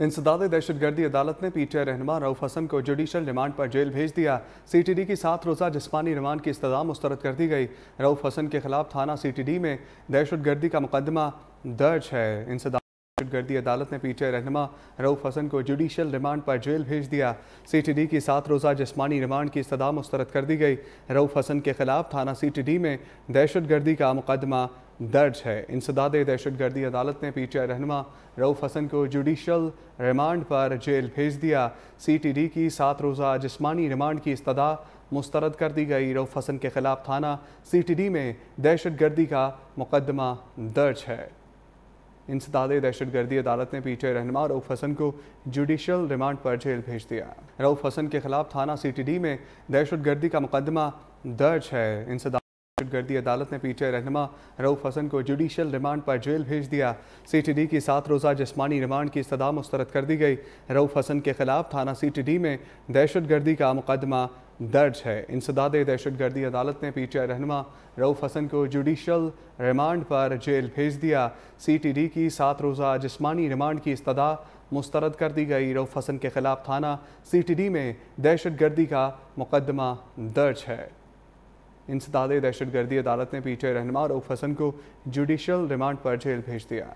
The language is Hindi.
इंसदाद दहशतगर्दी अदालत ने पीटीआई रहनमा रऊफ हसन को जुडिशल रिमांड पर जेल भेज दिया सीटीडी की सात रोज़ा जिसमानी रिमांड की इस्तः मुस्तरद कर दी गई रऊफ हसन के खिलाफ थाना सीटीडी में दहशतगर्दी का मुकदमा दर्ज है इंसदाद दहशतगर्दी अदालत ने पीटीआई रहनमा रऊफ हसन को जुडिशल रिमांड पर जेल भेज दिया डी की सात रोज़ा जिसमानी रिमांड की इस्तः मुस्तरद कर दी गई रऊफ हसन के खिलाफ थाना डी में दहशतगर्दी का मुकदमा दर्ज है इंसदाद दहशतगर्दी अदालत ने पी टी आई रहनमा रऊफ हसन को जुडिशल रिमांड पर जेल भेज दिया सी टी डी की सात रोज़ा जिस्मानी रिमांड की इस्तः मुस्तरद कर दी गई रऊफ हसन के खिलाफ थाना सी टी डी में दहशतगर्दी का मुकदमा दर्ज है इंसदाद दहशतगर्दी अदालत ने पी टी आई रहनमा रऊफ हसन को जुडिशल रिमांड पर जेल भेज दिया रऊफ हसन के खिलाफ थाना सी टी डी में दहशतगर्दी का मुकदमा दर्ज है इंसदा कर दी अदालत ने पीटीआई रहनमा रऊफ हसन को जुडिशल रिमांड पर जेल भेज दिया सीटीडी की सात रोज़ा जिसमानी रिमांड की सदा मुस्तरद कर दी गई रऊफ हसन के खिलाफ थाना सीटीडी में दहशत गर्दी का मुकदमा दर्ज है इंसदाद दहशत गर्दी अदालत ने पीटीआई रहनमा रऊफ हसन को जुडिशल रिमांड पर जेल भेज दिया डी की सात रोज़ा जिसमानी रिमांड की इस्तदा मुस्तरद कर दी गई रऊफ हसन के खिलाफ थाना डी में दहशत गर्दी का मुकदमा दर्ज है इंसदाद दहशत गर्दी अदालत ने पीटे रहनमा रऊफ हसन को जुडिशल रिमांड पर जेल भेज दिया